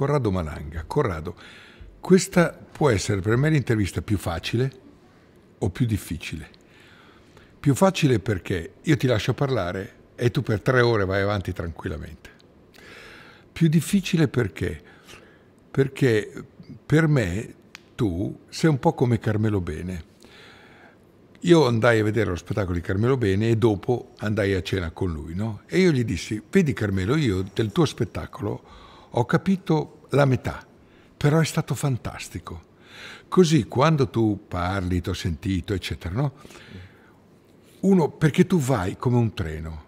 Corrado Malanga. Corrado, questa può essere per me l'intervista più facile o più difficile. Più facile perché io ti lascio parlare e tu per tre ore vai avanti tranquillamente. Più difficile perché? Perché per me tu sei un po' come Carmelo Bene. Io andai a vedere lo spettacolo di Carmelo Bene e dopo andai a cena con lui, no? E io gli dissi, vedi Carmelo, io del tuo spettacolo ho capito la metà, però è stato fantastico. Così quando tu parli, ti ho sentito, eccetera, no? Uno, perché tu vai come un treno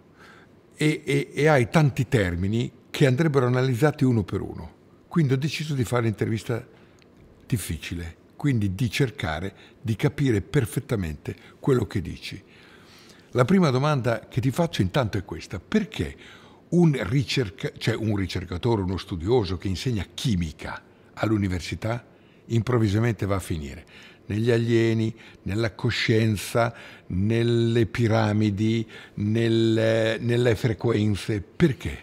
e, e, e hai tanti termini che andrebbero analizzati uno per uno. Quindi ho deciso di fare un'intervista difficile, quindi di cercare di capire perfettamente quello che dici. La prima domanda che ti faccio intanto è questa, perché un, ricerca- cioè un ricercatore, uno studioso che insegna chimica all'università, improvvisamente va a finire negli alieni, nella coscienza, nelle piramidi, nelle, nelle frequenze. Perché?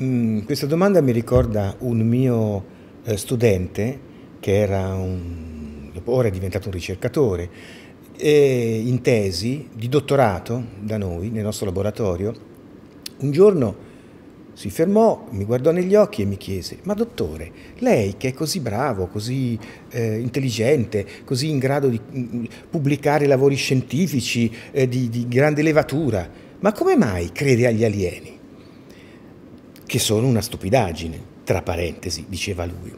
Mm, questa domanda mi ricorda un mio eh, studente che era un, ora è diventato un ricercatore, e in tesi di dottorato da noi, nel nostro laboratorio, un giorno si fermò, mi guardò negli occhi e mi chiese, ma dottore, lei che è così bravo, così eh, intelligente, così in grado di mh, mm, mm, pubblicare lavori scientifici eh, di, di grande levatura, ma come mai crede agli alieni? Che sono una stupidaggine, tra parentesi, diceva lui.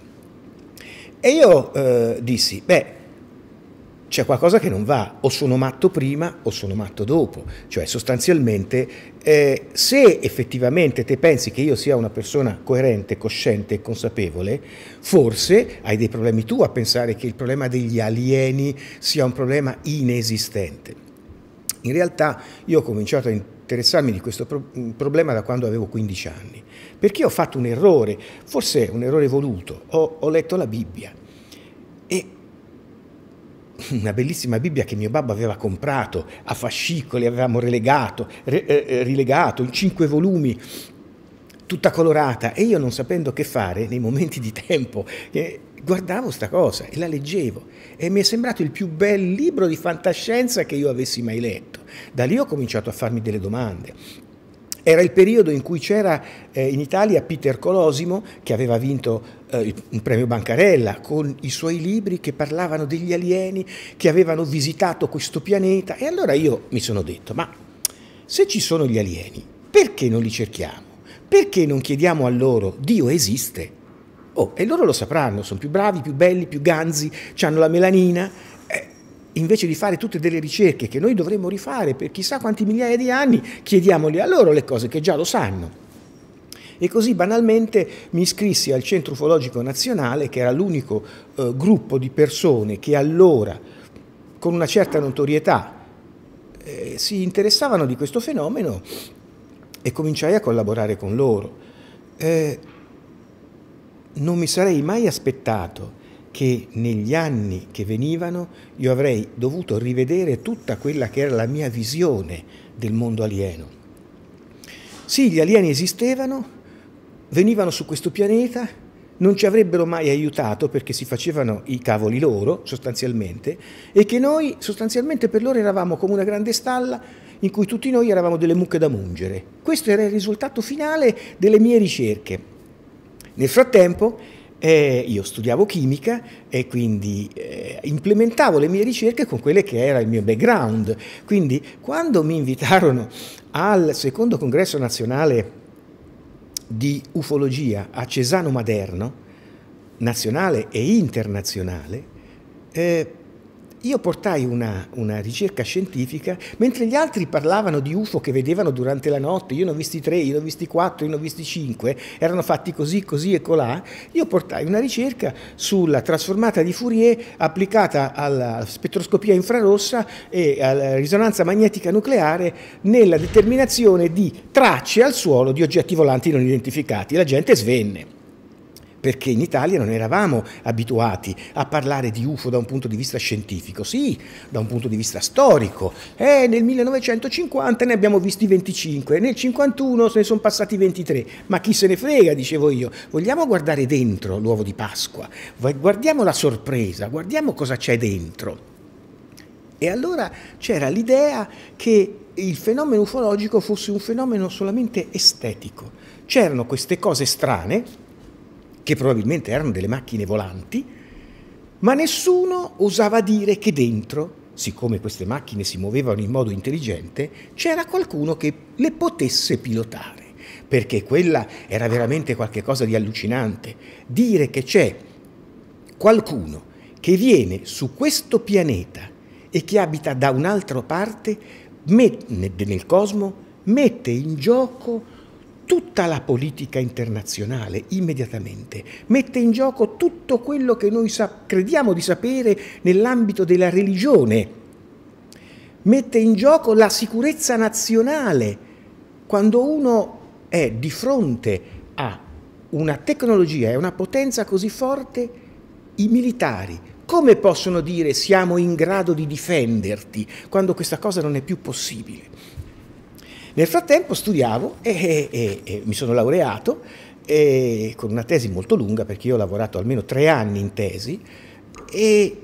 E io eh, dissi, beh, c'è qualcosa che non va, o sono matto prima o sono matto dopo, cioè sostanzialmente eh, se effettivamente te pensi che io sia una persona coerente, cosciente e consapevole, forse hai dei problemi tu a pensare che il problema degli alieni sia un problema inesistente. In realtà io ho cominciato a interessarmi di questo pro mm, problema da quando avevo 15 anni, perché ho fatto un errore, forse un errore voluto, ho, ho letto la Bibbia una bellissima Bibbia che mio babbo aveva comprato a fascicoli, avevamo relegato, re, eh, eh, rilegato in cinque volumi, tutta colorata e io non sapendo che fare nei momenti di tempo eh, guardavo sta cosa e la leggevo e mi è sembrato il più bel libro di fantascienza che io avessi mai letto. Da lì ho cominciato a farmi delle domande. Era il periodo in cui c'era eh, in Italia Peter Colosimo che aveva vinto eh, un premio Bancarella, con i suoi libri che parlavano degli alieni che avevano visitato questo pianeta e allora io mi sono detto, ma se ci sono gli alieni, perché non li cerchiamo? Perché non chiediamo a loro, Dio esiste? Oh, e loro lo sapranno, sono più bravi, più belli, più ganzi, hanno la melanina. Eh, invece di fare tutte delle ricerche che noi dovremmo rifare per chissà quanti migliaia di anni, chiediamoli a loro le cose che già lo sanno. E così banalmente mi iscrissi al Centro Ufologico Nazionale, che era l'unico eh, gruppo di persone che allora, con una certa notorietà, eh, si interessavano di questo fenomeno e cominciai a collaborare con loro. Eh, non mi sarei mai aspettato che negli anni che venivano io avrei dovuto rivedere tutta quella che era la mia visione del mondo alieno. Sì, gli alieni esistevano, venivano su questo pianeta, non ci avrebbero mai aiutato perché si facevano i cavoli loro sostanzialmente e che noi sostanzialmente per loro eravamo come una grande stalla in cui tutti noi eravamo delle mucche da mungere. Questo era il risultato finale delle mie ricerche. Nel frattempo eh, io studiavo chimica e quindi eh, implementavo le mie ricerche con quelle che era il mio background. Quindi quando mi invitarono al secondo congresso nazionale di ufologia a Cesano Maderno, nazionale e internazionale, eh, io portai una, una, ricerca scientifica, mentre gli altri parlavano di UFO che vedevano durante la notte, io ne ho visti tre, io ne ho visti quattro, io ne ho visti cinque, erano fatti così, così e colà, io portai una ricerca sulla trasformata di Fourier applicata alla spettroscopia infrarossa e alla risonanza magnetica nucleare nella determinazione di tracce al suolo di oggetti volanti non identificati. La gente svenne perché in Italia non eravamo abituati a parlare di UFO da un punto di vista scientifico, sì, da un punto di vista storico. Eh, nel 1950 ne abbiamo visti 25, nel 51 se ne sono passati 23, ma chi se ne frega, dicevo io. Vogliamo guardare dentro l'uovo di Pasqua, guardiamo la sorpresa, guardiamo cosa c'è dentro. E allora c'era l'idea che il fenomeno ufologico fosse un fenomeno solamente estetico. C'erano queste cose strane, che probabilmente erano delle macchine volanti, ma nessuno osava dire che dentro, siccome queste macchine si muovevano in modo intelligente, c'era qualcuno che le potesse pilotare, perché quella era veramente qualcosa di allucinante. Dire che c'è qualcuno che viene su questo pianeta e che abita da un'altra parte nel cosmo mette in gioco tutta la politica internazionale immediatamente, mette in gioco tutto quello che noi crediamo di sapere nell'ambito della religione, mette in gioco la sicurezza nazionale. Quando uno è di fronte a una tecnologia e una potenza così forte, i militari come possono dire siamo in grado di difenderti quando questa cosa non è più possibile? Nel frattempo studiavo e, e, e mi sono laureato con una tesi molto lunga perché io ho lavorato almeno tre anni in tesi e,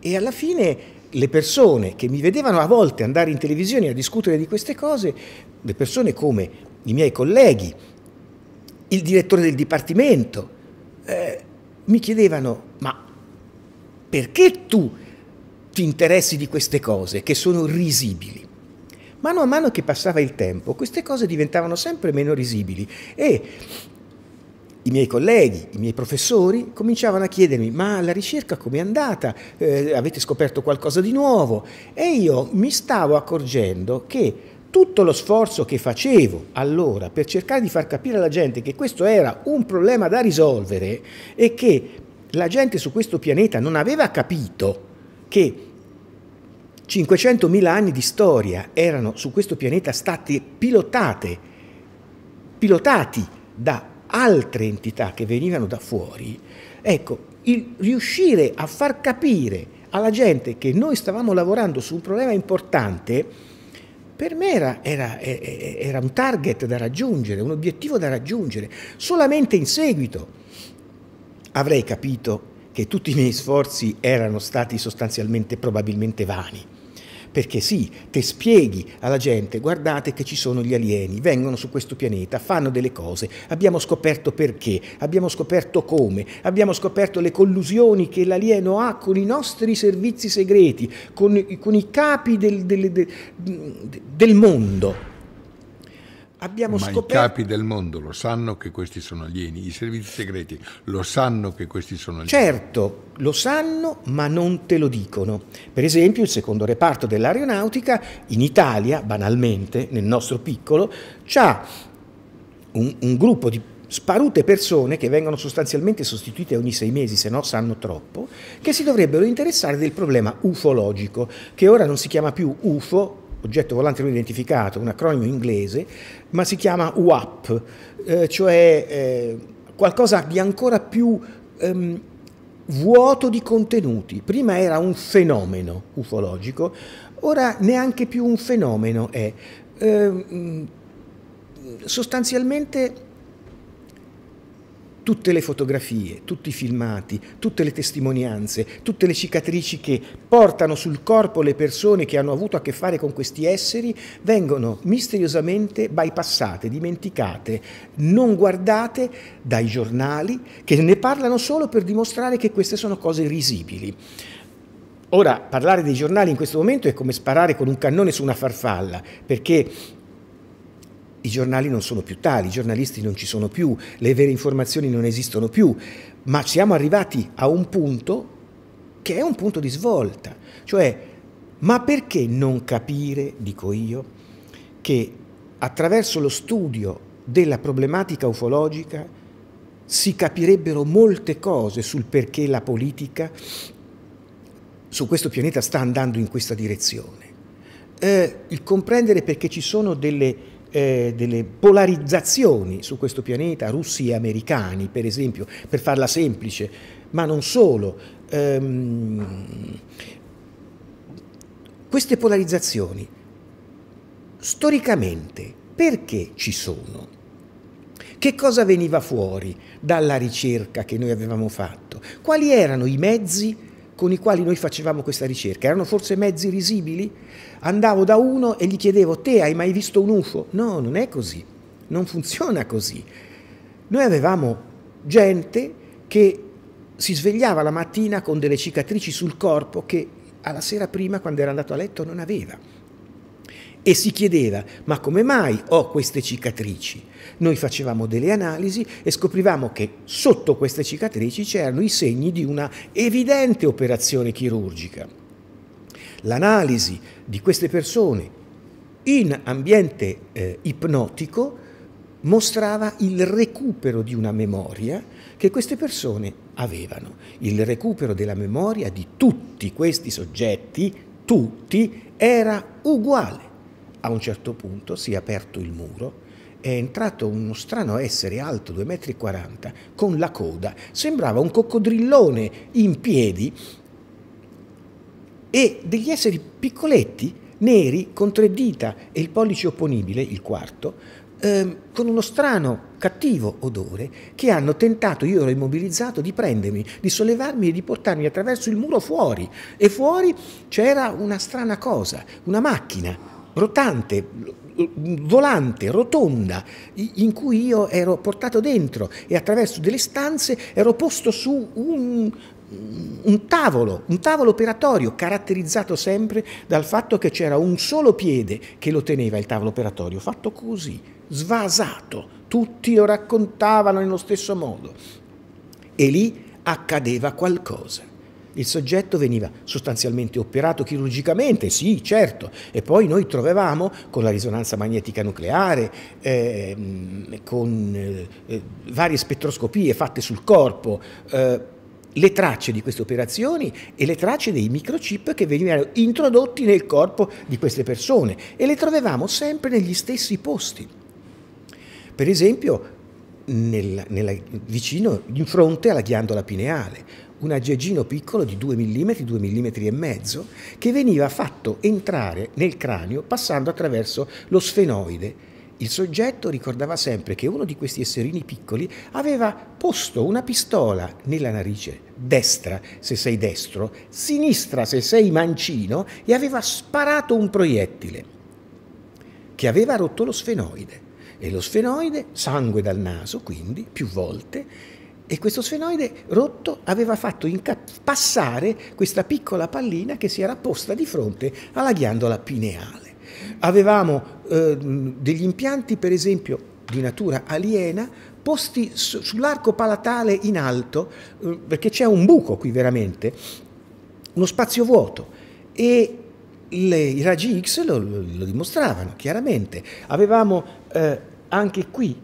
e alla fine le persone che mi vedevano a volte andare in televisione a discutere di queste cose, le persone come i miei colleghi, il direttore del dipartimento, eh, mi chiedevano ma perché tu ti interessi di queste cose che sono risibili? Mano a mano che passava il tempo, queste cose diventavano sempre meno risibili e i miei colleghi, i miei professori cominciavano a chiedermi ma la ricerca com'è andata? Eh, avete scoperto qualcosa di nuovo? E io mi stavo accorgendo che tutto lo sforzo che facevo allora per cercare di far capire alla gente che questo era un problema da risolvere e che la gente su questo pianeta non aveva capito che 500.000 anni di storia erano su questo pianeta state pilotate, pilotati da altre entità che venivano da fuori, ecco, il riuscire a far capire alla gente che noi stavamo lavorando su un problema importante, per me era, era, era un target da raggiungere, un obiettivo da raggiungere. Solamente in seguito avrei capito che tutti i miei sforzi erano stati sostanzialmente probabilmente vani perché sì, te spieghi alla gente, guardate che ci sono gli alieni, vengono su questo pianeta, fanno delle cose, abbiamo scoperto perché, abbiamo scoperto come, abbiamo scoperto le collusioni che l'alieno ha con i nostri servizi segreti, con, con i capi del, del, del, del mondo. Abbiamo Ma scoperto... i capi del mondo lo sanno che questi sono alieni, i servizi segreti lo sanno che questi sono alieni. Certo, lo sanno, ma non te lo dicono. Per esempio, il secondo reparto dell'aeronautica in Italia, banalmente, nel nostro piccolo, c'ha un, un gruppo di sparute persone che vengono sostanzialmente sostituite ogni sei mesi, se no sanno troppo, che si dovrebbero interessare del problema ufologico, che ora non si chiama più UFO, oggetto volante non identificato, un acronimo inglese, ma si chiama UAP, eh, cioè eh, qualcosa di ancora più ehm, vuoto di contenuti. Prima era un fenomeno ufologico, ora neanche più un fenomeno è. Eh, sostanzialmente tutte le fotografie, tutti i filmati, tutte le testimonianze, tutte le cicatrici che portano sul corpo le persone che hanno avuto a che fare con questi esseri vengono misteriosamente bypassate, dimenticate, non guardate dai giornali che ne parlano solo per dimostrare che queste sono cose risibili. Ora, parlare dei giornali in questo momento è come sparare con un cannone su una farfalla, perché i giornali non sono più tali, i giornalisti non ci sono più, le vere informazioni non esistono più, ma siamo arrivati a un punto che è un punto di svolta, cioè ma perché non capire, dico io, che attraverso lo studio della problematica ufologica si capirebbero molte cose sul perché la politica su questo pianeta sta andando in questa direzione. Eh, il comprendere perché ci sono delle eh, delle polarizzazioni su questo pianeta, russi e americani per esempio, per farla semplice, ma non solo. Ehm, queste polarizzazioni storicamente perché ci sono? Che cosa veniva fuori dalla ricerca che noi avevamo fatto? Quali erano i mezzi con i quali noi facevamo questa ricerca. Erano forse mezzi risibili? Andavo da uno e gli chiedevo, te hai mai visto un UFO? No, non è così, non funziona così. Noi avevamo gente che si svegliava la mattina con delle cicatrici sul corpo che alla sera prima, quando era andato a letto, non aveva e si chiedeva ma come mai ho queste cicatrici? Noi facevamo delle analisi e scoprivamo che sotto queste cicatrici c'erano i segni di una evidente operazione chirurgica. L'analisi di queste persone in ambiente eh, ipnotico mostrava il recupero di una memoria che queste persone avevano, il recupero della memoria di tutti questi soggetti, tutti, era uguale a un certo punto si è aperto il muro è entrato uno strano essere alto 2,40 m con la coda, sembrava un coccodrillone in piedi e degli esseri piccoletti, neri, con tre dita e il pollice opponibile, il quarto, ehm, con uno strano cattivo odore che hanno tentato, io ero immobilizzato, di prendermi, di sollevarmi e di portarmi attraverso il muro fuori e fuori c'era una strana cosa, una macchina rotante, volante, rotonda, in cui io ero portato dentro e attraverso delle stanze ero posto su un, un tavolo, un tavolo operatorio caratterizzato sempre dal fatto che c'era un solo piede che lo teneva il tavolo operatorio, fatto così, svasato, tutti lo raccontavano nello stesso modo. E lì accadeva qualcosa il soggetto veniva sostanzialmente operato chirurgicamente, sì, certo, e poi noi trovavamo con la risonanza magnetica nucleare, ehm, eh, con eh, varie spettroscopie fatte sul corpo, eh, le tracce di queste operazioni e le tracce dei microchip che venivano introdotti nel corpo di queste persone e le trovavamo sempre negli stessi posti. Per esempio, nel, nella, vicino, in fronte alla ghiandola pineale, un aggeggino piccolo di 2 mm, 2 mm e mezzo, che veniva fatto entrare nel cranio passando attraverso lo sfenoide. Il soggetto ricordava sempre che uno di questi esserini piccoli aveva posto una pistola nella narice destra se sei destro, sinistra se sei mancino e aveva sparato un proiettile che aveva rotto lo sfenoide e lo sfenoide, sangue dal naso quindi, più volte, e questo sfenoide rotto aveva fatto passare questa piccola pallina che si era posta di fronte alla ghiandola pineale. Avevamo eh, degli impianti, per esempio, di natura aliena posti su, sull'arco palatale in alto, eh, perché c'è un buco qui veramente, uno spazio vuoto. E le, i raggi X lo, lo, dimostravano chiaramente. Avevamo eh, anche qui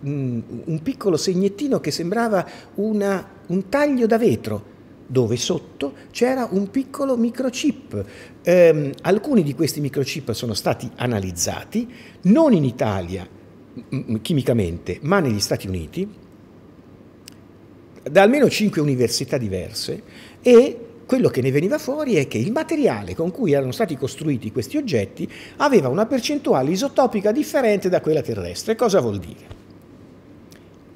un piccolo segnettino che sembrava una, un taglio da vetro dove sotto c'era un piccolo microchip. Eh, alcuni di questi microchip sono stati analizzati, non in Italia chimicamente, ma negli Stati Uniti, da almeno cinque università diverse e quello che ne veniva fuori è che il materiale con cui erano stati costruiti questi oggetti aveva una percentuale isotopica differente da quella terrestre. Cosa vuol dire?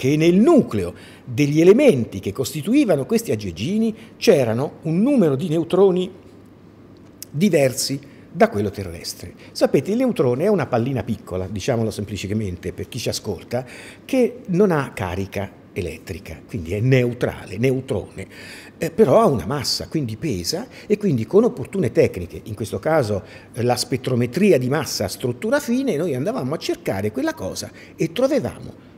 che nel nucleo degli elementi che costituivano questi aggeggini c'erano un numero di neutroni diversi da quello terrestre. Sapete, il neutrone è una pallina piccola, diciamolo semplicemente per chi ci ascolta, che non ha carica elettrica, quindi è neutrale, neutrone, eh, però ha una massa, quindi pesa e quindi con opportune tecniche, in questo caso la spettrometria di massa a struttura fine, noi andavamo a cercare quella cosa e trovavamo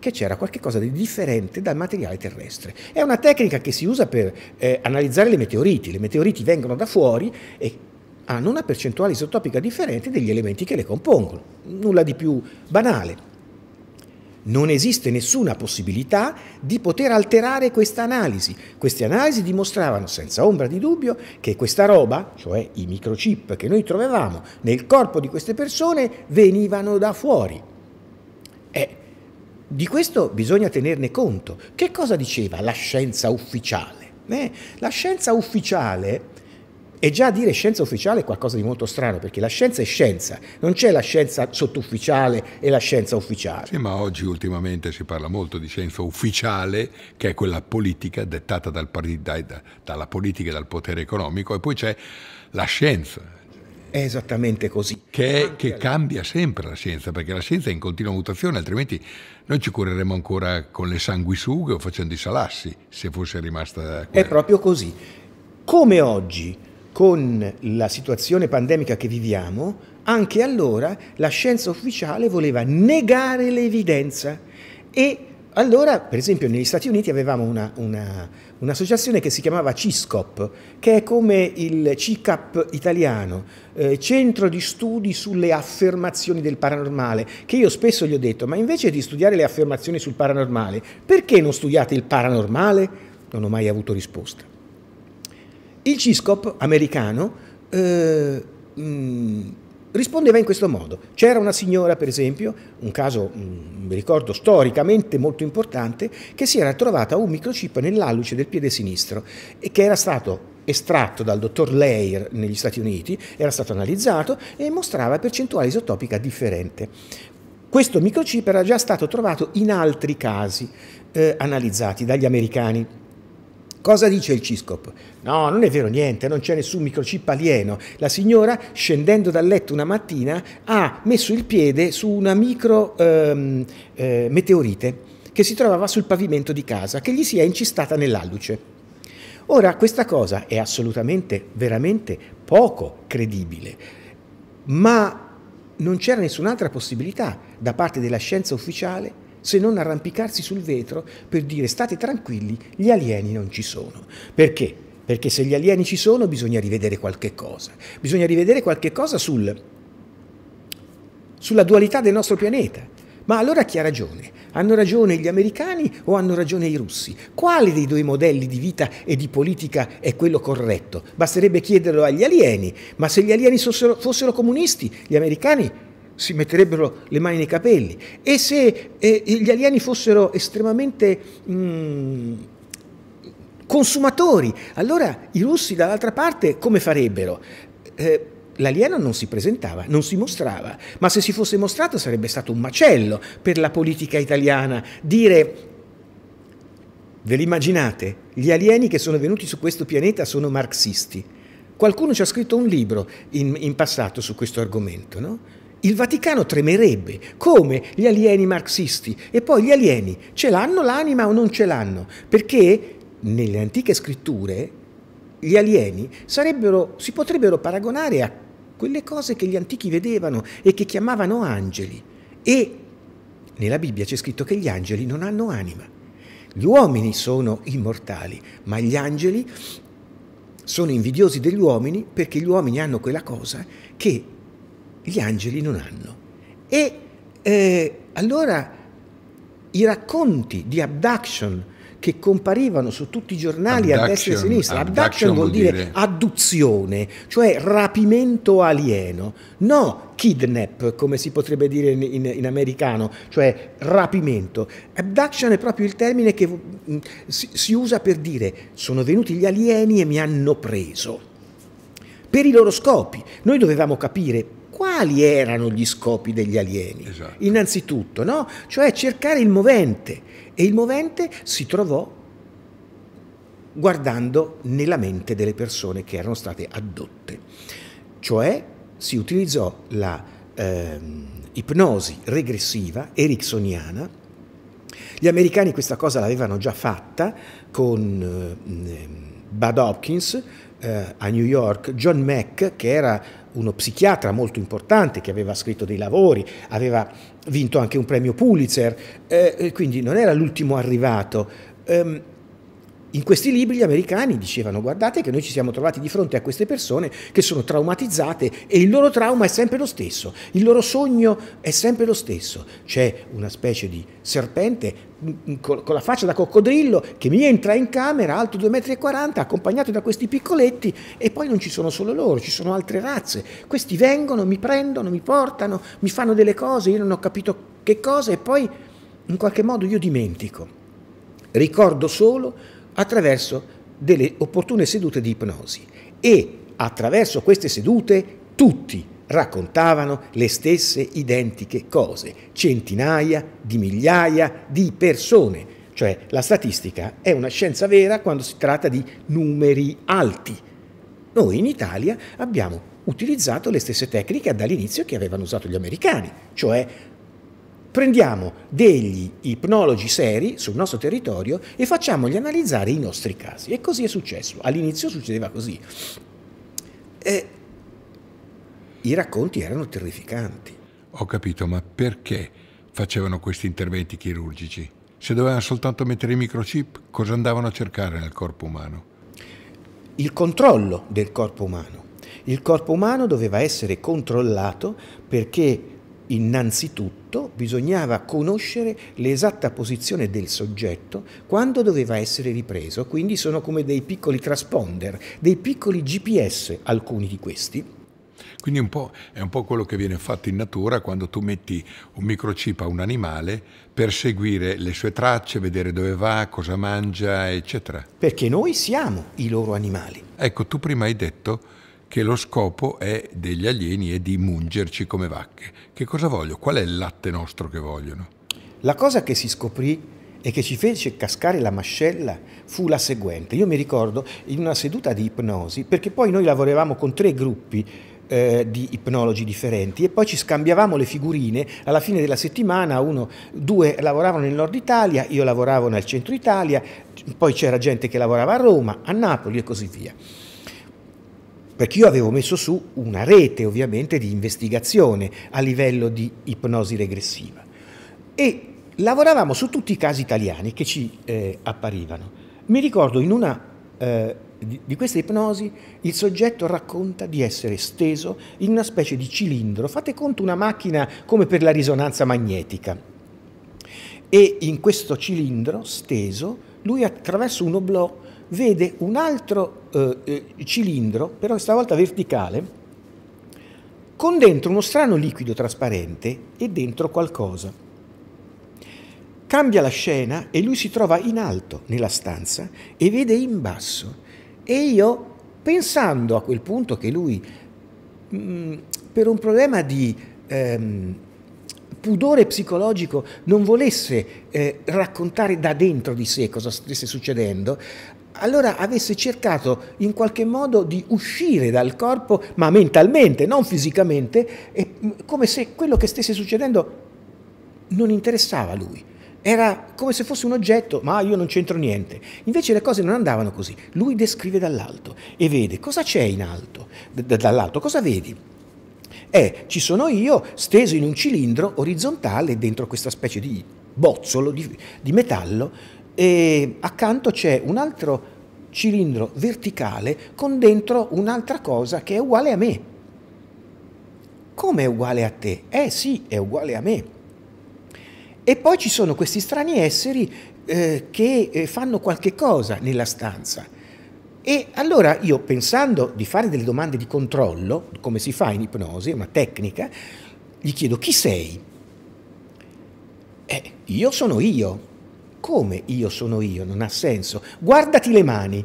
che c'era qualcosa di differente dal materiale terrestre. È una tecnica che si usa per eh, analizzare le meteoriti. Le meteoriti vengono da fuori e hanno una percentuale isotopica differente degli elementi che le compongono. Nulla di più banale. Non esiste nessuna possibilità di poter alterare questa analisi. Queste analisi dimostravano senza ombra di dubbio che questa roba, cioè i microchip che noi trovavamo nel corpo di queste persone, venivano da fuori. Eh, di questo bisogna tenerne conto. Che cosa diceva la scienza ufficiale? Eh, la scienza ufficiale, e già dire scienza ufficiale è qualcosa di molto strano, perché la scienza è scienza, non c'è la scienza sottufficiale e la scienza ufficiale. Sì, ma oggi ultimamente si parla molto di scienza ufficiale, che è quella politica dettata dal, da, dalla politica e dal potere economico, e poi c'è la scienza, è esattamente così. Che, è, che cambia sempre la scienza, perché la scienza è in continua mutazione, altrimenti noi ci cureremmo ancora con le sanguisughe o facendo i salassi, se fosse rimasta... Quella. È proprio così. Come oggi, con la situazione pandemica che viviamo, anche allora la scienza ufficiale voleva negare l'evidenza e allora, per esempio, negli Stati Uniti avevamo un'associazione una, un che si chiamava CISCOP, che è come il CICAP italiano, eh, Centro di Studi sulle Affermazioni del Paranormale, che io spesso gli ho detto, ma invece di studiare le affermazioni sul paranormale, perché non studiate il paranormale? Non ho mai avuto risposta. Il CISCOP americano... Eh, mh, rispondeva in questo modo. C'era una signora, per esempio, un caso, mm, mi ricordo, storicamente molto importante, che si era trovata un microchip nell'alluce del piede sinistro e che era stato estratto dal dottor Leir negli Stati Uniti, era stato analizzato e mostrava percentuale isotopica differente. Questo microchip era già stato trovato in altri casi eh, analizzati dagli americani Cosa dice il CISCOP? No, non è vero niente, non c'è nessun microchip alieno. La signora, scendendo dal letto una mattina, ha messo il piede su una micro ehm, eh, meteorite che si trovava sul pavimento di casa, che gli si è incistata nell'alluce. Ora, questa cosa è assolutamente, veramente poco credibile, ma non c'era nessun'altra possibilità da parte della scienza ufficiale se non arrampicarsi sul vetro per dire state tranquilli, gli alieni non ci sono. Perché? Perché se gli alieni ci sono bisogna rivedere qualche cosa. Bisogna rivedere qualche cosa sul, sulla dualità del nostro pianeta. Ma allora chi ha ragione? Hanno ragione gli americani o hanno ragione i russi? Quale dei due modelli di vita e di politica è quello corretto? Basterebbe chiederlo agli alieni, ma se gli alieni fossero, fossero comunisti, gli americani si metterebbero le mani nei capelli. E se eh, gli alieni fossero estremamente... Mh, mm, consumatori, allora i russi dall'altra parte come farebbero? Eh, l'alieno non si presentava, non si mostrava, ma se si fosse mostrato sarebbe stato un macello per la politica italiana dire ve li immaginate, gli alieni che sono venuti su questo pianeta sono marxisti. Qualcuno ci ha scritto un libro in, in passato su questo argomento, no? il Vaticano tremerebbe, come gli alieni marxisti. E poi gli alieni ce l'hanno l'anima o non ce l'hanno? Perché nelle antiche scritture gli alieni sarebbero, si potrebbero paragonare a quelle cose che gli antichi vedevano e che chiamavano angeli. E nella Bibbia c'è scritto che gli angeli non hanno anima. Gli uomini sono immortali, ma gli angeli sono invidiosi degli uomini perché gli uomini hanno quella cosa che gli angeli non hanno. E eh, allora i racconti di abduction che comparivano su tutti i giornali abduction, a destra e a sinistra, abduction, abduction vuol dire, adduzione, cioè rapimento alieno, no kidnap come si potrebbe dire in, in, in americano, cioè rapimento. Abduction è proprio il termine che mm, si, si usa per dire sono venuti gli alieni e mi hanno preso per i loro scopi. Noi dovevamo capire quali erano gli scopi degli alieni? Esatto. Innanzitutto, no? Cioè cercare il movente e il movente si trovò guardando nella mente delle persone che erano state addotte. Cioè si utilizzò la eh, ipnosi regressiva ericksoniana. Gli americani questa cosa l'avevano già fatta con eh, Bud Hopkins eh, a New York, John Mack che era uno psichiatra molto importante che aveva scritto dei lavori, aveva vinto anche un premio Pulitzer, eh, quindi non era l'ultimo arrivato. Um, in questi libri gli americani dicevano guardate che noi ci siamo trovati di fronte a queste persone che sono traumatizzate e il loro trauma è sempre lo stesso, il loro sogno è sempre lo stesso. C'è una specie di serpente mm, mm, con la faccia da coccodrillo che mi entra in camera alto 2,40 m accompagnato da questi piccoletti e poi non ci sono solo loro, ci sono altre razze. Questi vengono, mi prendono, mi portano, mi fanno delle cose, io non ho capito che cosa e poi in qualche modo io dimentico. Ricordo solo attraverso delle opportune sedute di ipnosi e attraverso queste sedute tutti raccontavano le stesse identiche cose, centinaia di migliaia di persone. Cioè la statistica è una scienza vera quando si tratta di numeri alti. Noi in Italia abbiamo utilizzato le stesse tecniche dall'inizio che avevano usato gli americani, cioè Prendiamo degli ipnologi seri sul nostro territorio e facciamogli analizzare i nostri casi. E così è successo. All'inizio succedeva così. E I racconti erano terrificanti. Ho capito, ma perché facevano questi interventi chirurgici? Se dovevano soltanto mettere i microchip, cosa andavano a cercare nel corpo umano? Il controllo del corpo umano. Il corpo umano doveva essere controllato perché Innanzitutto bisognava conoscere l'esatta posizione del soggetto quando doveva essere ripreso, quindi sono come dei piccoli transponder, dei piccoli GPS alcuni di questi. Quindi un è un po' quello che viene fatto in natura quando tu metti un microchip a un animale per seguire le sue tracce, vedere dove va, cosa mangia, eccetera. Perché noi siamo i loro animali. Ecco, tu prima hai detto che lo scopo è degli alieni è di mungerci come vacche. Che cosa voglio? Qual è il latte nostro che vogliono? La cosa che si scoprì e che ci fece cascare la mascella fu la seguente. Io mi ricordo in una seduta di ipnosi, perché poi noi lavoravamo con tre gruppi eh, di ipnologi differenti e poi ci scambiavamo le figurine alla fine della settimana uno, due lavoravano nel nord Italia io lavoravo nel centro Italia poi c'era gente che lavorava a Roma, a Napoli e così via perché io avevo messo su una rete ovviamente di investigazione a livello di ipnosi regressiva e lavoravamo su tutti i casi italiani che ci eh, apparivano. Mi ricordo in una eh, di, di queste ipnosi il soggetto racconta di essere steso in una specie di cilindro, fate conto una macchina come per la risonanza magnetica. E in questo cilindro steso lui attraverso un oblò vede un altro eh, eh, cilindro, però stavolta verticale, con dentro uno strano liquido trasparente e dentro qualcosa. Cambia la scena e lui si trova in alto nella stanza e vede in basso. E io, pensando a quel punto che lui, mh, mm, per un problema di ehm, pudore psicologico non volesse eh, raccontare da dentro di sé cosa stesse succedendo, allora avesse cercato in qualche modo di uscire dal corpo, ma mentalmente, non fisicamente, e, mm, come se quello che stesse succedendo non interessava a lui. Era come se fosse un oggetto, ma io non c'entro niente. Invece le cose non andavano così. Lui descrive dall'alto e vede cosa c'è in alto, D dall'alto, cosa vedi? Eh, ci sono io steso in un cilindro orizzontale dentro questa specie di bozzolo di, di metallo e accanto c'è un altro cilindro verticale con dentro un'altra cosa che è uguale a me. Come è uguale a te? Eh sì, è uguale a me. E poi ci sono questi strani esseri eh, che eh, fanno qualche cosa nella stanza. E allora io pensando di fare delle domande di controllo, come si fa in ipnosi, è una tecnica, gli chiedo chi sei? Eh, io sono io. Come io sono io? Non ha senso. Guardati le mani.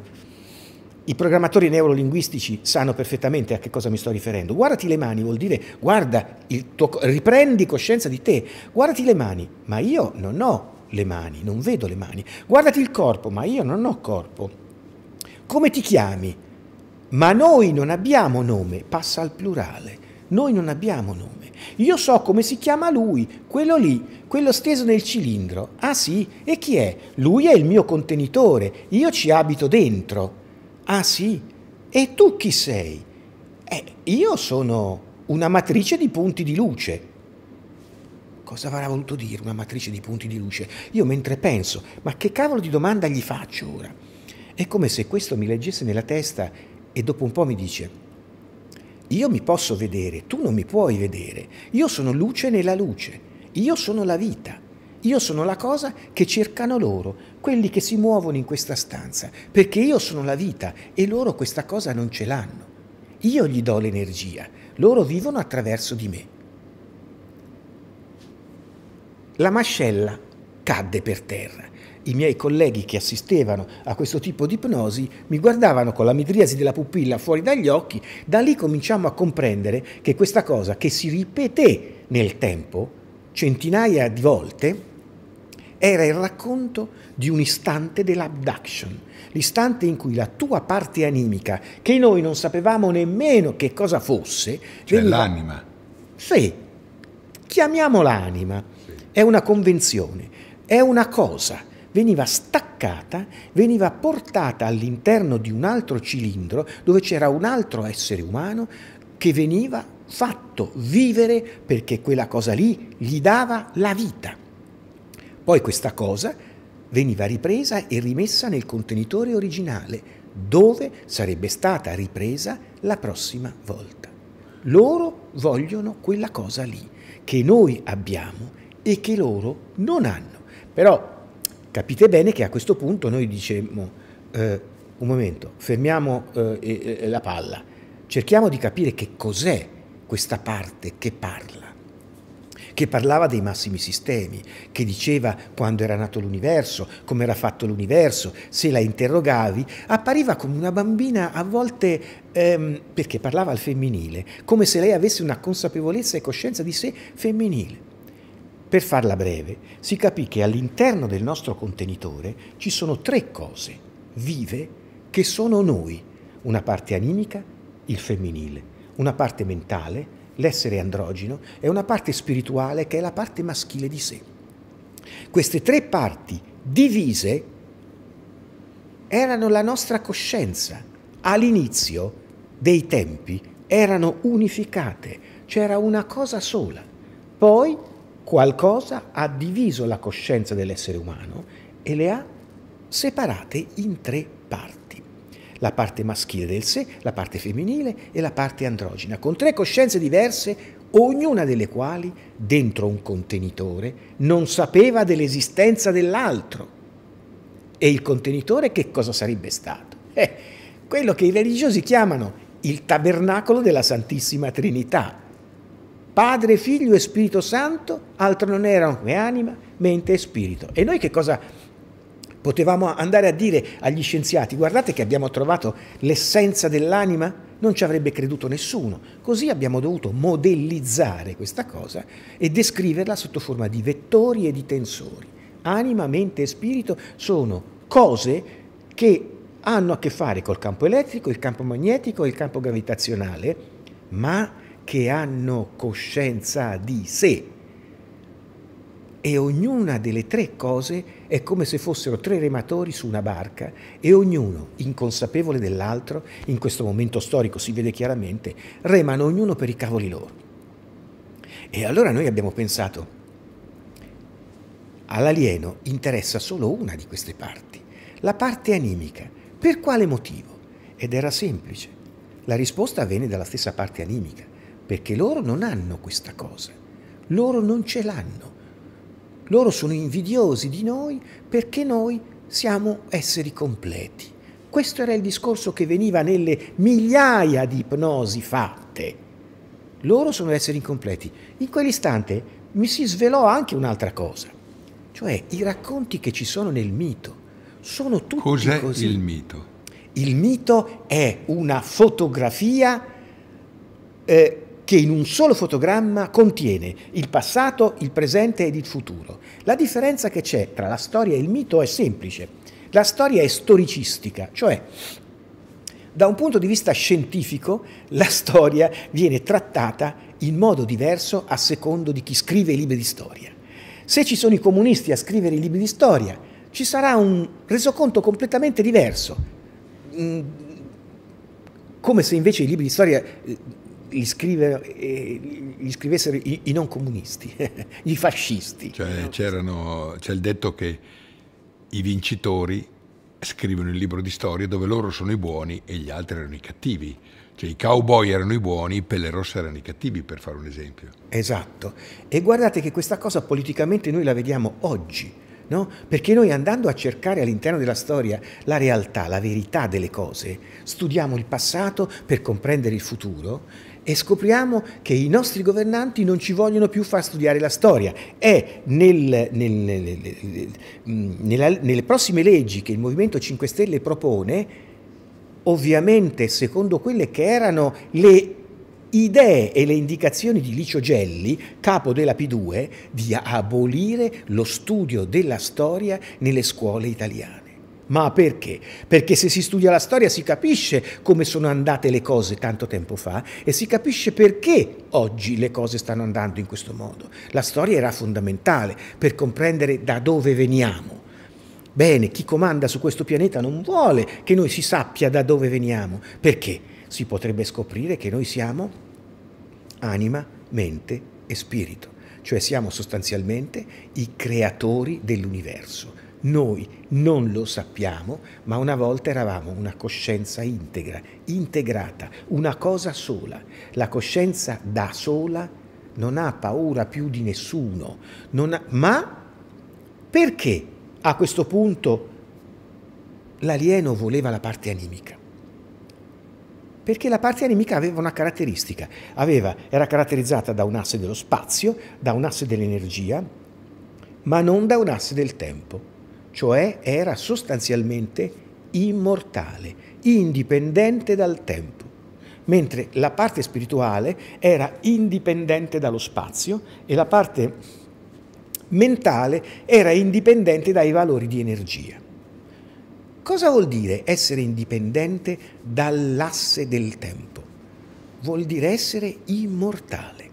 I programmatori neurolinguistici sanno perfettamente a che cosa mi sto riferendo. Guardati le mani vuol dire guarda, tuo, riprendi coscienza di te. Guardati le mani, ma io non ho le mani, non vedo le mani. Guardati il corpo, ma io non ho corpo. Come ti chiami? Ma noi non abbiamo nome, passa al plurale. Noi non abbiamo nome. Io so come si chiama lui, quello lì, quello steso nel cilindro. Ah sì, e chi è? Lui è il mio contenitore, io ci abito dentro. Ah sì, e tu chi sei? Eh, io sono una matrice di punti di luce. Cosa avrà voluto dire una matrice di punti di luce? Io mentre penso, ma che cavolo di domanda gli faccio ora? È come se questo mi leggesse nella testa e dopo un po' mi dice, io mi posso vedere, tu non mi puoi vedere. Io sono luce nella luce. Io sono la vita. Io sono la cosa che cercano loro, quelli che si muovono in questa stanza, perché io sono la vita e loro questa cosa non ce l'hanno. Io gli do l'energia, loro vivono attraverso di me. La mascella cadde per terra i miei colleghi che assistevano a questo tipo di ipnosi mi guardavano con la midriasi della pupilla fuori dagli occhi, da lì cominciamo a comprendere che questa cosa che si ripeté nel tempo, centinaia di volte, era il racconto di un istante dell'abduction, l'istante in cui la tua parte animica, che noi non sapevamo nemmeno che cosa fosse, cioè veniva... l'anima. Sì, chiamiamola anima, sì. è una convenzione, è una cosa veniva staccata, veniva portata all'interno di un altro cilindro dove c'era un altro essere umano che veniva fatto vivere perché quella cosa lì gli dava la vita. Poi questa cosa veniva ripresa e rimessa nel contenitore originale dove sarebbe stata ripresa la prossima volta. Loro vogliono quella cosa lì che noi abbiamo e che loro non hanno. Però Capite bene che a questo punto noi diciamo eh, un momento, fermiamo eh, la palla, cerchiamo di capire che cos'è questa parte che parla, che parlava dei massimi sistemi, che diceva quando era nato l'universo, come era fatto l'universo, se la interrogavi, appariva come una bambina a volte, ehm, perché parlava al femminile, come se lei avesse una consapevolezza e coscienza di sé femminile. Per farla breve, si capì che all'interno del nostro contenitore ci sono tre cose vive che sono noi, una parte animica, il femminile, una parte mentale, l'essere androgeno, e una parte spirituale che è la parte maschile di sé. Queste tre parti divise erano la nostra coscienza. All'inizio dei tempi erano unificate, c'era una cosa sola. Poi Qualcosa ha diviso la coscienza dell'essere umano e le ha separate in tre parti. La parte maschile del sé, la parte femminile e la parte androgena, con tre coscienze diverse, ognuna delle quali, dentro un contenitore, non sapeva dell'esistenza dell'altro. E il contenitore che cosa sarebbe stato? Eh, quello che i religiosi chiamano il tabernacolo della Santissima Trinità, Padre, Figlio e Spirito Santo, altro non erano che anima, mente e spirito. E noi che cosa potevamo andare a dire agli scienziati? Guardate che abbiamo trovato l'essenza dell'anima? Non ci avrebbe creduto nessuno. Così abbiamo dovuto modellizzare questa cosa e descriverla sotto forma di vettori e di tensori. Anima, mente e spirito sono cose che hanno a che fare col campo elettrico, il campo magnetico e il campo gravitazionale, ma che hanno coscienza di sé. E ognuna delle tre cose è come se fossero tre rematori su una barca e ognuno, inconsapevole dell'altro, in questo momento storico si vede chiaramente, remano ognuno per i cavoli loro. E allora noi abbiamo pensato, all'alieno interessa solo una di queste parti, la parte animica. Per quale motivo? Ed era semplice. La risposta venne dalla stessa parte animica perché loro non hanno questa cosa, loro non ce l'hanno. Loro sono invidiosi di noi perché noi siamo esseri completi. Questo era il discorso che veniva nelle migliaia di ipnosi fatte. Loro sono esseri incompleti. In quell'istante mi si svelò anche un'altra cosa, cioè i racconti che ci sono nel mito sono tutti Cos'è così. il mito? Il mito è una fotografia eh, che in un solo fotogramma contiene il passato, il presente ed il futuro. La differenza che c'è tra la storia e il mito è semplice. La storia è storicistica, cioè da un punto di vista scientifico la storia viene trattata in modo diverso a secondo di chi scrive i libri di storia. Se ci sono i comunisti a scrivere i libri di storia, ci sarà un resoconto completamente diverso, mm, come se invece i libri di storia eh, gli, eh, gli scrivessero i, i, non comunisti, i fascisti. Cioè, c'è il detto che i vincitori scrivono il libro di storia dove loro sono i buoni e gli altri erano i cattivi. Cioè i cowboy erano i buoni, i pelle rosse erano i cattivi, per fare un esempio. Esatto. E guardate che questa cosa politicamente noi la vediamo oggi, no? Perché noi andando a cercare all'interno della storia la realtà, la verità delle cose, studiamo il passato per comprendere il futuro e scopriamo che i nostri governanti non ci vogliono più far studiare la storia. È nel, nel, nel, nella, nelle prossime leggi che il Movimento 5 Stelle propone, ovviamente secondo quelle che erano le idee e le indicazioni di Licio Gelli, capo della P2, di abolire lo studio della storia nelle scuole italiane. Ma perché? Perché se si studia la storia si capisce come sono andate le cose tanto tempo fa e si capisce perché oggi le cose stanno andando in questo modo. La storia era fondamentale per comprendere da dove veniamo. Bene, chi comanda su questo pianeta non vuole che noi si sappia da dove veniamo, perché si potrebbe scoprire che noi siamo anima, mente e spirito, cioè siamo sostanzialmente i creatori dell'universo noi non lo sappiamo, ma una volta eravamo una coscienza integra, integrata, una cosa sola. La coscienza da sola non ha paura più di nessuno, ha... ma perché a questo punto l'alieno voleva la parte animica? perché la parte animica aveva una caratteristica, aveva, era caratterizzata da un asse dello spazio, da un asse dell'energia, ma non da un asse del tempo cioè era sostanzialmente immortale, indipendente dal tempo, mentre la parte spirituale era indipendente dallo spazio e la parte mentale era indipendente dai valori di energia. Cosa vuol dire essere indipendente dall'asse del tempo? Vuol dire essere immortale.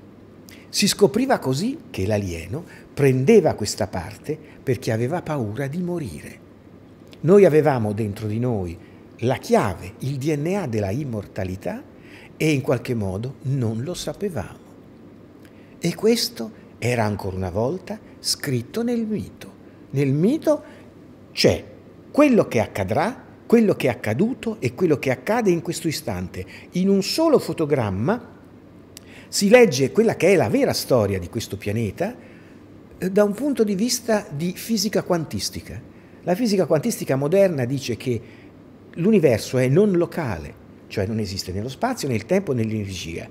Si scopriva così che l'alieno prendeva questa parte perché aveva paura di morire. Noi avevamo dentro di noi la chiave, il DNA della immortalità e in qualche modo non lo sapevamo. E questo era ancora una volta scritto nel mito. Nel mito c'è quello che accadrà, quello che è accaduto e quello che accade in questo istante. In un solo fotogramma si legge quella che è la vera storia di questo pianeta, da un punto di vista di fisica quantistica. La fisica quantistica moderna dice che l'universo è non locale, cioè non esiste nello spazio, nel tempo, nell'energia.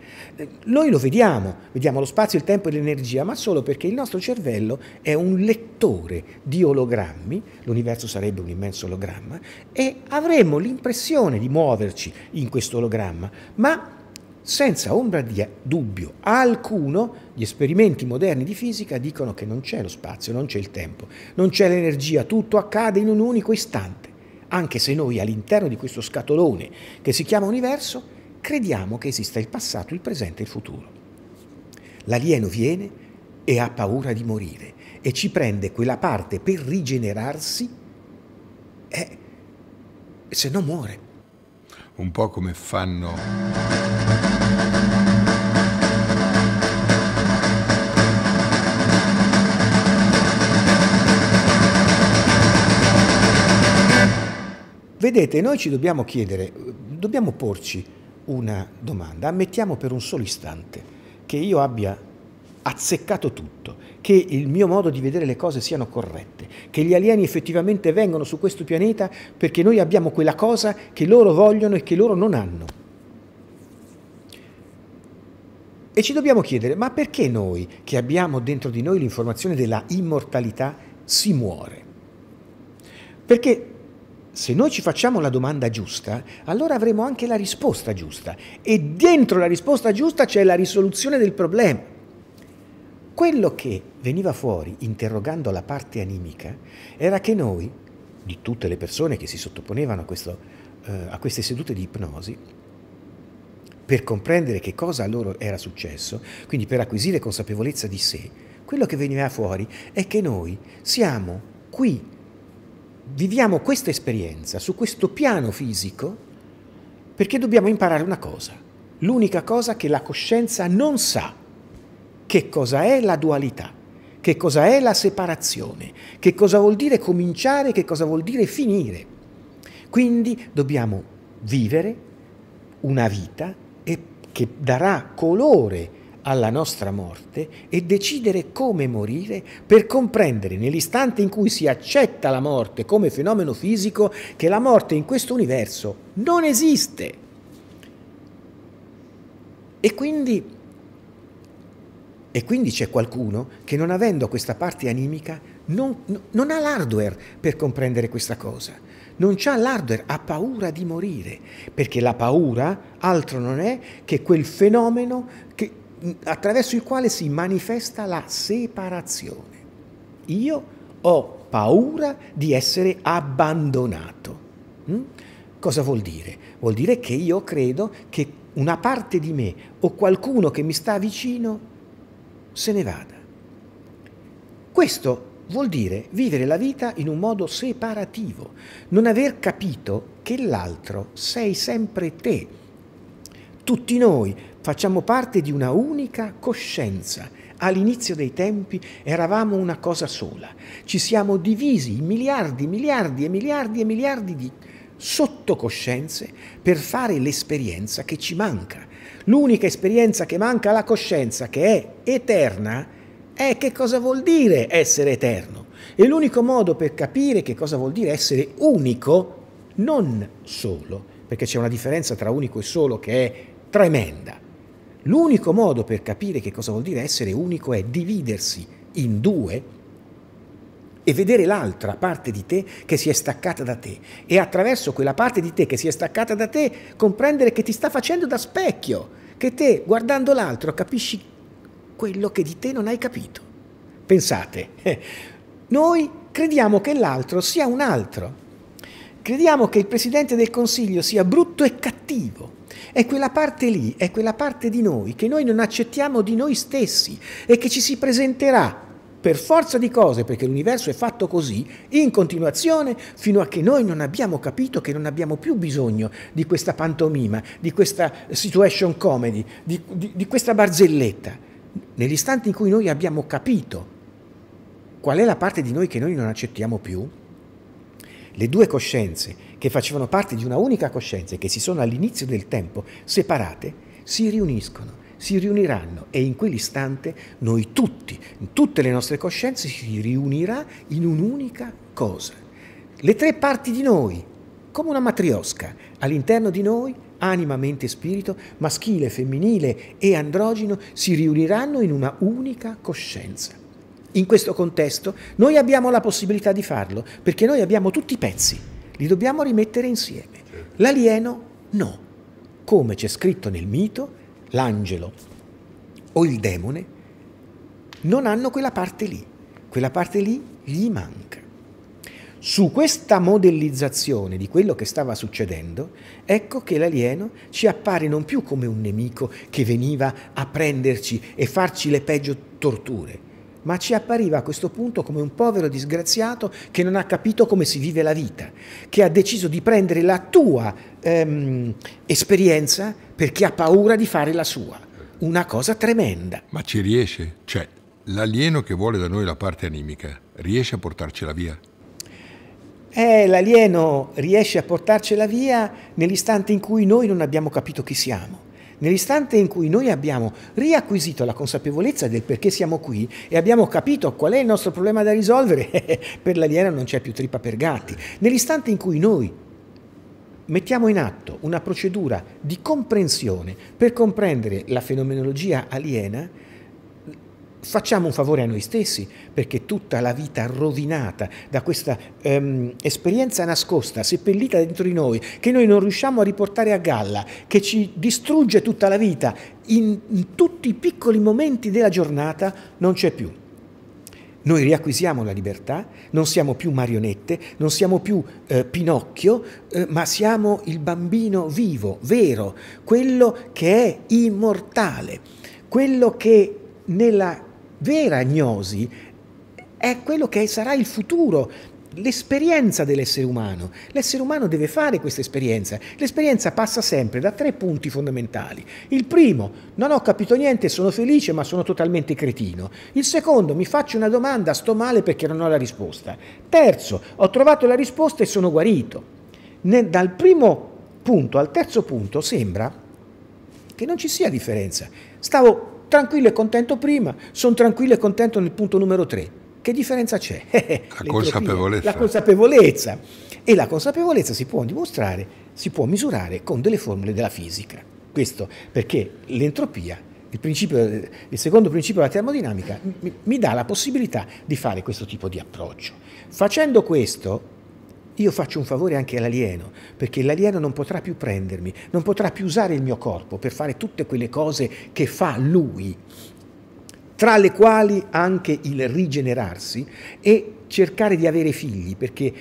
Noi lo vediamo, vediamo lo spazio, il tempo e l'energia, ma solo perché il nostro cervello è un lettore di ologrammi, l'universo sarebbe un immenso ologramma, e avremmo l'impressione di muoverci in questo ologramma, ma senza ombra di dubbio alcuno, gli esperimenti moderni di fisica dicono che non c'è lo spazio, non c'è il tempo, non c'è l'energia, tutto accade in un unico istante, anche se noi all'interno di questo scatolone che si chiama universo crediamo che esista il passato, il presente e il futuro. L'alieno viene e ha paura di morire e ci prende quella parte per rigenerarsi e eh, se no muore. Un po' come fanno Vedete, noi ci dobbiamo chiedere, dobbiamo porci una domanda. Ammettiamo per un solo istante che io abbia azzeccato tutto, che il mio modo di vedere le cose siano corrette, che gli alieni effettivamente vengono su questo pianeta perché noi abbiamo quella cosa che loro vogliono e che loro non hanno. E ci dobbiamo chiedere, ma perché noi, che abbiamo dentro di noi l'informazione della immortalità, si muore? Perché se noi ci facciamo la domanda giusta, allora avremo anche la risposta giusta e dentro la risposta giusta c'è la risoluzione del problema. Quello che veniva fuori interrogando la parte animica era che noi, di tutte le persone che si sottoponevano a, questo, eh, a queste sedute di ipnosi, per comprendere che cosa a loro era successo, quindi per acquisire consapevolezza di sé, quello che veniva fuori è che noi siamo qui viviamo questa esperienza su questo piano fisico perché dobbiamo imparare una cosa, l'unica cosa che la coscienza non sa, che cosa è la dualità, che cosa è la separazione, che cosa vuol dire cominciare, che cosa vuol dire finire. Quindi dobbiamo vivere una vita che darà colore alla nostra morte e decidere come morire per comprendere nell'istante in cui si accetta la morte come fenomeno fisico che la morte in questo universo non esiste. E quindi, e quindi c'è qualcuno che non avendo questa parte animica non, non ha l'hardware per comprendere questa cosa. Non ha l'hardware, ha paura di morire, perché la paura altro non è che quel fenomeno che, attraverso il quale si manifesta la separazione. Io ho paura di essere abbandonato. Mm? Cosa vuol dire? Vuol dire che io credo che una parte di me o qualcuno che mi sta vicino se ne vada. Questo vuol dire vivere la vita in un modo separativo, non aver capito che l'altro sei sempre te tutti noi facciamo parte di una unica coscienza. All'inizio dei tempi eravamo una cosa sola. Ci siamo divisi in miliardi, miliardi e miliardi e miliardi di sottocoscienze per fare l'esperienza che ci manca. L'unica esperienza che manca alla coscienza, che è eterna, è che cosa vuol dire essere eterno. E l'unico modo per capire che cosa vuol dire essere unico, non solo, perché c'è una differenza tra unico e solo che è tremenda. L'unico modo per capire che cosa vuol dire essere unico è dividersi in due e vedere l'altra parte di te che si è staccata da te e attraverso quella parte di te che si è staccata da te comprendere che ti sta facendo da specchio, che te guardando l'altro capisci quello che di te non hai capito. Pensate, eh, noi crediamo che l'altro sia un altro, crediamo che il Presidente del Consiglio sia brutto e cattivo è quella parte lì, è quella parte di noi che noi non accettiamo di noi stessi e che ci si presenterà per forza di cose, perché l'universo è fatto così, in continuazione, fino a che noi non abbiamo capito che non abbiamo più bisogno di questa pantomima, di questa situation comedy, di, di, di questa barzelletta. Nell'istante in cui noi abbiamo capito qual è la parte di noi che noi non accettiamo più, le due coscienze, che facevano parte di una unica coscienza e che si sono all'inizio del tempo separate, si riuniscono, si riuniranno e in quell'istante noi tutti, tutte le nostre coscienze si riunirà in un'unica cosa. Le tre parti di noi, come una matriosca, all'interno di noi anima, mente e spirito, maschile, femminile e androgeno si riuniranno in una unica coscienza. In questo contesto noi abbiamo la possibilità di farlo perché noi abbiamo tutti i pezzi li dobbiamo rimettere insieme. L'alieno no. Come c'è scritto nel mito, l'angelo o il demone non hanno quella parte lì. Quella parte lì gli manca. Su questa modellizzazione di quello che stava succedendo, ecco che l'alieno ci appare non più come un nemico che veniva a prenderci e farci le peggio torture, ma ci appariva a questo punto come un povero disgraziato che non ha capito come si vive la vita, che ha deciso di prendere la tua ehm, esperienza perché ha paura di fare la sua. Una cosa tremenda. Ma ci riesce? Cioè, l'alieno che vuole da noi la parte animica riesce a portarcela via? Eh, l'alieno riesce a portarcela via nell'istante in cui noi non abbiamo capito chi siamo Nell'istante in cui noi abbiamo riacquisito la consapevolezza del perché siamo qui e abbiamo capito qual è il nostro problema da risolvere, per l'alieno non c'è più trippa per gatti, nell'istante in cui noi mettiamo in atto una procedura di comprensione per comprendere la fenomenologia aliena, Facciamo un favore a noi stessi perché tutta la vita rovinata da questa ehm, esperienza nascosta, seppellita dentro di noi, che noi non riusciamo a riportare a galla, che ci distrugge tutta la vita, in, in tutti i piccoli momenti della giornata non c'è più. Noi riacquisiamo la libertà, non siamo più marionette, non siamo più eh, Pinocchio, eh, ma siamo il bambino vivo, vero, quello che è immortale, quello che nella vera agnosi è quello che sarà il futuro l'esperienza dell'essere umano. L'essere umano deve fare questa esperienza. L'esperienza passa sempre da tre punti fondamentali. Il primo, non ho capito niente, sono felice ma sono totalmente cretino. Il secondo, mi faccio una domanda, sto male perché non ho la risposta. Terzo, ho trovato la risposta e sono guarito. dal primo punto al terzo punto sembra che non ci sia differenza. Stavo tranquillo e contento prima, sono tranquillo e contento nel punto numero 3. Che differenza c'è? La consapevolezza. La consapevolezza. E la consapevolezza si può dimostrare, si può misurare con delle formule della fisica. Questo perché l'entropia, il, il, secondo principio della termodinamica, mi, mi dà la possibilità di fare questo tipo di approccio. Facendo questo, io faccio un favore anche all'alieno, perché l'alieno non potrà più prendermi, non potrà più usare il mio corpo per fare tutte quelle cose che fa lui, tra le quali anche il rigenerarsi e cercare di avere figli, perché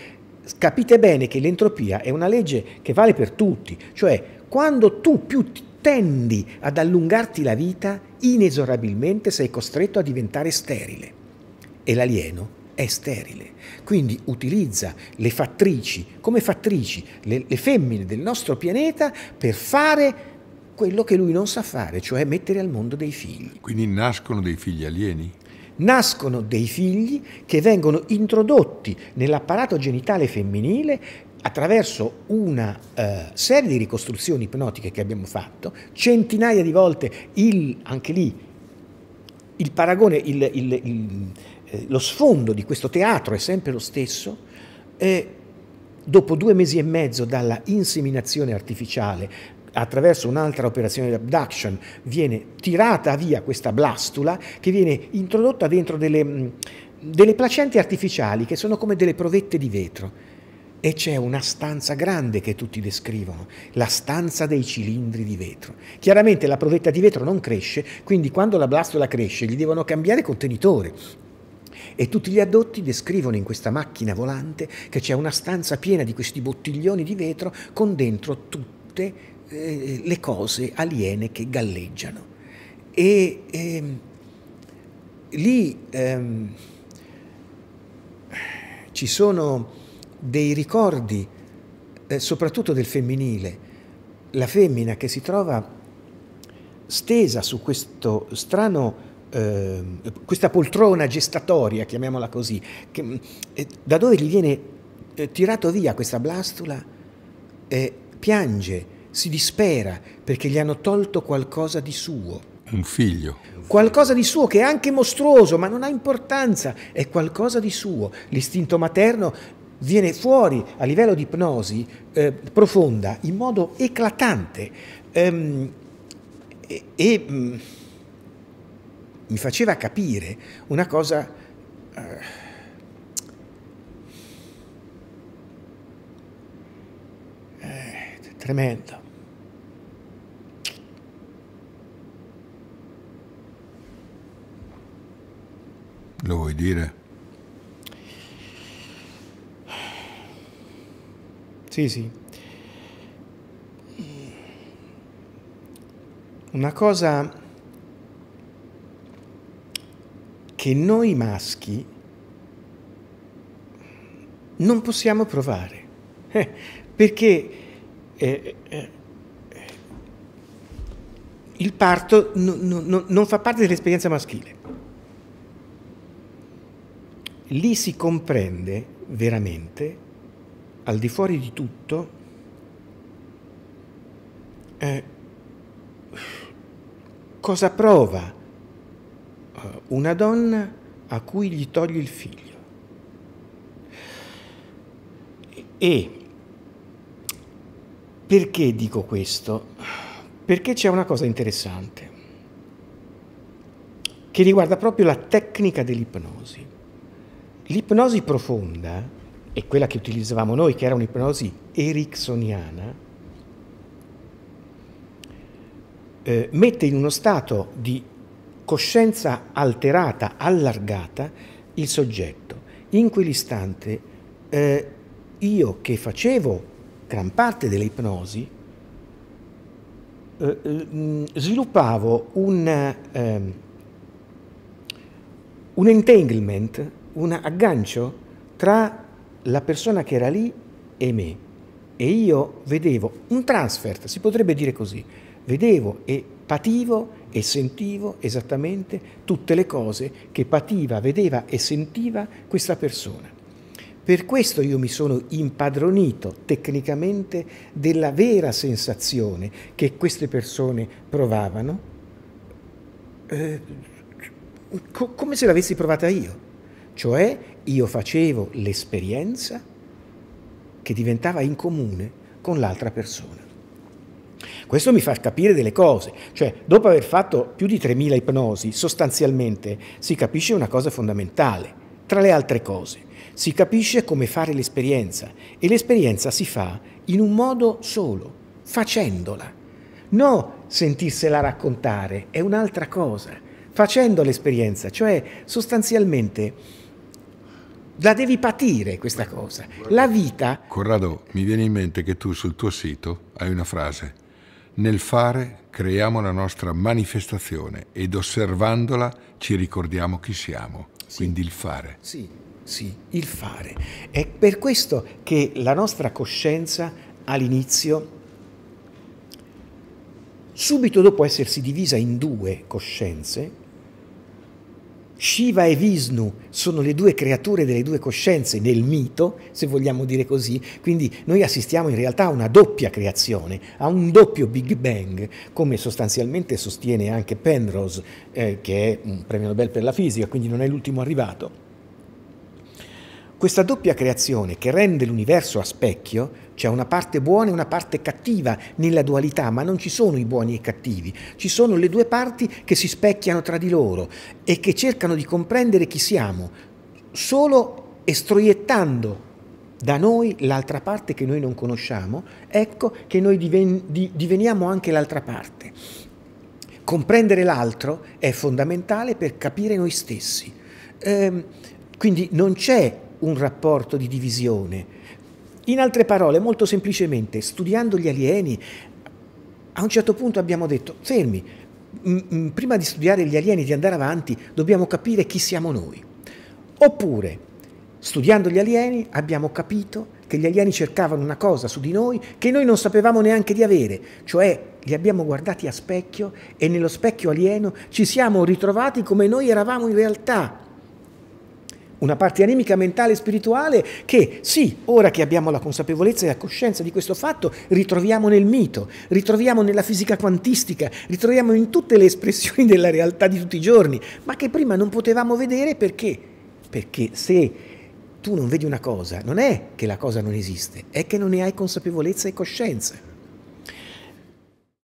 capite bene che l'entropia è una legge che vale per tutti, cioè quando tu più tendi ad allungarti la vita, inesorabilmente sei costretto a diventare sterile. E l'alieno è sterile, quindi utilizza le fattrici come fattrici, le, le femmine del nostro pianeta per fare quello che lui non sa fare, cioè mettere al mondo dei figli. Quindi nascono dei figli alieni? Nascono dei figli che vengono introdotti nell'apparato genitale femminile attraverso una eh, serie di ricostruzioni ipnotiche che abbiamo fatto, centinaia di volte il, anche lì il paragone, il, il, il eh, lo sfondo di questo teatro è sempre lo stesso, eh, dopo due mesi e mezzo dalla inseminazione artificiale, attraverso un'altra operazione di abduction, viene tirata via questa blastula che viene introdotta dentro delle, mm, delle placente artificiali che sono come delle provette di vetro. E c'è una stanza grande che tutti descrivono, la stanza dei cilindri di vetro. Chiaramente la provetta di vetro non cresce, quindi quando la blastula cresce gli devono cambiare contenitore, e tutti gli addotti descrivono in questa macchina volante che c'è una stanza piena di questi bottiglioni di vetro con dentro tutte eh, le cose aliene che galleggiano. E eh, lì ehm, ci sono dei ricordi, eh, soprattutto del femminile, la femmina che si trova stesa su questo strano Ehm, questa poltrona gestatoria, chiamiamola così, che, mm, eh, da dove gli viene eh, tirato via questa blastula, piange, si dispera perché gli hanno tolto qualcosa di suo. Un figlio. Qualcosa di suo che è anche mostruoso, ma non ha importanza, è qualcosa di suo. L'istinto materno viene fuori a livello di ipnosi eh, profonda in modo eclatante. Ehm, e, e mm, mi faceva capire una cosa eh, eh, tremenda. Lo vuoi dire? Sì, sì. Una cosa che noi maschi non possiamo provare, eh, perché eh, eh, il parto non fa parte dell'esperienza maschile. Lì si comprende veramente, al di fuori di tutto, eh, cosa prova eh, una donna a cui gli togli il figlio. E perché dico questo? Perché c'è una cosa interessante che riguarda proprio la tecnica dell'ipnosi. L'ipnosi profonda, e quella che utilizzavamo noi, che era un'ipnosi ericksoniana, eh, mette in uno stato di coscienza alterata, allargata, il soggetto. In quell'istante eh, io che facevo gran parte delle ipnosi, eh, eh mm, sviluppavo un, eh, un entanglement, un aggancio tra la persona che era lì e me. E io vedevo un transfert, si potrebbe dire così, vedevo e pativo e sentivo esattamente tutte le cose che pativa, vedeva e sentiva questa persona. Per questo io mi sono impadronito tecnicamente della vera sensazione che queste persone provavano, eh, co come se l'avessi provata io. Cioè io facevo l'esperienza che diventava in comune con l'altra persona. Questo mi fa capire delle cose, cioè dopo aver fatto più di 3.000 ipnosi, sostanzialmente si capisce una cosa fondamentale, tra le altre cose, si capisce come fare l'esperienza e l'esperienza si fa in un modo solo, facendola. No sentirsela raccontare, è un'altra cosa, facendo l'esperienza, cioè sostanzialmente la devi patire questa cosa. La vita... Corrado, mi viene in mente che tu sul tuo sito hai una frase nel fare creiamo la nostra manifestazione ed osservandola ci ricordiamo chi siamo, sì. quindi il fare. Sì, sì, il fare. È per questo che la nostra coscienza all'inizio, subito dopo essersi divisa in due coscienze, Shiva e Vishnu sono le due creature delle due coscienze nel mito, se vogliamo dire così, quindi noi assistiamo in realtà a una doppia creazione, a un doppio Big Bang, come sostanzialmente sostiene anche Penrose, eh, che è un premio Nobel per la fisica, quindi non è l'ultimo arrivato. Questa doppia creazione che rende l'universo a specchio, c'è cioè una parte buona e una parte cattiva nella dualità, ma non ci sono i buoni e i cattivi, ci sono le due parti che si specchiano tra di loro e che cercano di comprendere chi siamo, solo estroiettando da noi l'altra parte che noi non conosciamo, ecco che noi diven di diveniamo anche l'altra parte. Comprendere l'altro è fondamentale per capire noi stessi. Ehm, quindi non c'è un rapporto di divisione. In altre parole, molto semplicemente, studiando gli alieni, a un certo punto abbiamo detto, fermi, prima di studiare gli alieni, di andare avanti, dobbiamo capire chi siamo noi. Oppure, studiando gli alieni, abbiamo capito che gli alieni cercavano una cosa su di noi che noi non sapevamo neanche di avere, cioè li abbiamo guardati a specchio e nello specchio alieno ci siamo ritrovati come noi eravamo in realtà una parte animica, mentale e spirituale che sì, ora che abbiamo la consapevolezza e la coscienza di questo fatto, ritroviamo nel mito, ritroviamo nella fisica quantistica, ritroviamo in tutte le espressioni della realtà di tutti i giorni, ma che prima non potevamo vedere perché? Perché se tu non vedi una cosa, non è che la cosa non esiste, è che non ne hai consapevolezza e coscienza.